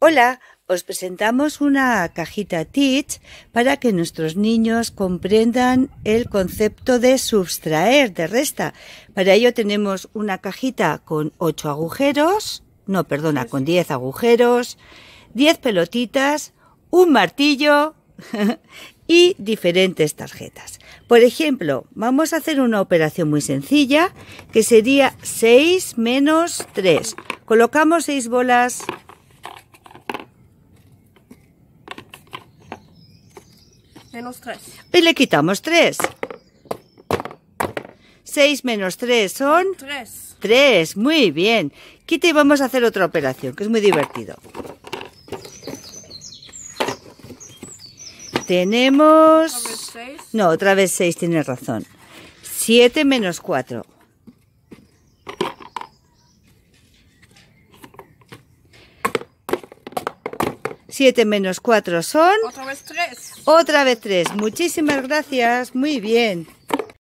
Hola, os presentamos una cajita Teach para que nuestros niños comprendan el concepto de subtraer, de resta. Para ello tenemos una cajita con 8 agujeros, no, perdona, con 10 agujeros, 10 pelotitas, un martillo y diferentes tarjetas. Por ejemplo, vamos a hacer una operación muy sencilla que sería 6 menos 3. Colocamos 6 bolas Menos 3. Y le quitamos 3. 6 menos 3 son... 3. 3, muy bien. Quita y vamos a hacer otra operación, que es muy divertido. Tenemos... 6? No, otra vez 6, tienes razón. 7 menos 4. 7 menos 4 son... Otra vez 3. Otra vez 3. Muchísimas gracias. Muy bien.